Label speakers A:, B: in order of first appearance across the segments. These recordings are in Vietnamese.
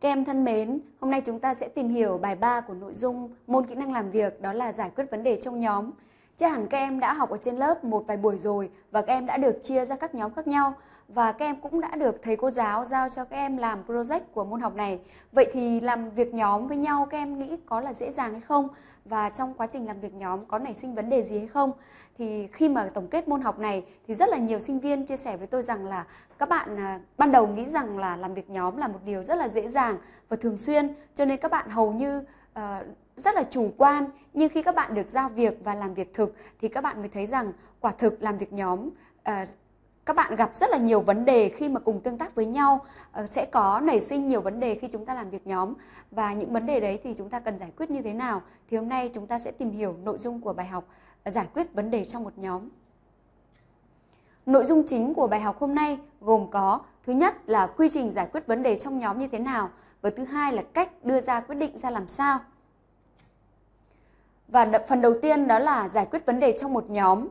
A: Các em thân mến, hôm nay chúng ta sẽ tìm hiểu bài 3 của nội dung môn kỹ năng làm việc đó là giải quyết vấn đề trong nhóm. Chắc hẳn các em đã học ở trên lớp một vài buổi rồi và các em đã được chia ra các nhóm khác nhau và các em cũng đã được thầy cô giáo giao cho các em làm project của môn học này. Vậy thì làm việc nhóm với nhau các em nghĩ có là dễ dàng hay không? Và trong quá trình làm việc nhóm có nảy sinh vấn đề gì hay không? Thì khi mà tổng kết môn học này thì rất là nhiều sinh viên chia sẻ với tôi rằng là các bạn à, ban đầu nghĩ rằng là làm việc nhóm là một điều rất là dễ dàng và thường xuyên cho nên các bạn hầu như uh, rất là chủ quan nhưng khi các bạn được giao việc và làm việc thực thì các bạn mới thấy rằng quả thực làm việc nhóm ờ, các bạn gặp rất là nhiều vấn đề khi mà cùng tương tác với nhau ờ, sẽ có nảy sinh nhiều vấn đề khi chúng ta làm việc nhóm và những vấn đề đấy thì chúng ta cần giải quyết như thế nào thì hôm nay chúng ta sẽ tìm hiểu nội dung của bài học ờ, giải quyết vấn đề trong một nhóm nội dung chính của bài học hôm nay gồm có thứ nhất là quy trình giải quyết vấn đề trong nhóm như thế nào và thứ hai là cách đưa ra quyết định ra làm sao và phần đầu tiên đó là giải quyết vấn đề trong một nhóm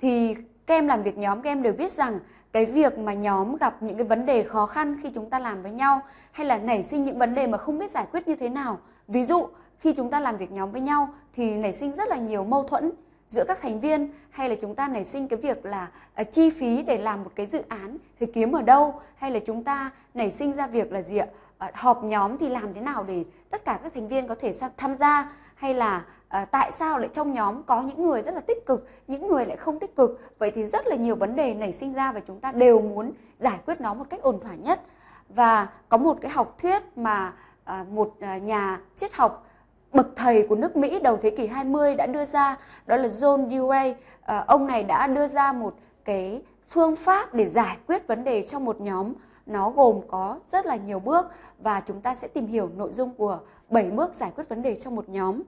A: thì các em làm việc nhóm các em đều biết rằng cái việc mà nhóm gặp những cái vấn đề khó khăn khi chúng ta làm với nhau hay là nảy sinh những vấn đề mà không biết giải quyết như thế nào ví dụ khi chúng ta làm việc nhóm với nhau thì nảy sinh rất là nhiều mâu thuẫn giữa các thành viên hay là chúng ta nảy sinh cái việc là uh, chi phí để làm một cái dự án thì kiếm ở đâu hay là chúng ta nảy sinh ra việc là gì ạ uh, họp nhóm thì làm thế nào để tất cả các thành viên có thể tham gia hay là à, tại sao lại trong nhóm có những người rất là tích cực những người lại không tích cực vậy thì rất là nhiều vấn đề nảy sinh ra và chúng ta đều muốn giải quyết nó một cách ổn thỏa nhất và có một cái học thuyết mà à, một ờ, nhà triết học bậc thầy của nước Mỹ đầu thế kỷ 20 đã đưa ra đó là John Dewey à, ông này đã đưa ra một cái phương pháp để giải quyết vấn đề trong một nhóm nó gồm có rất là nhiều bước và chúng ta sẽ tìm hiểu nội dung của 7 bước giải quyết vấn đề trong một nhóm.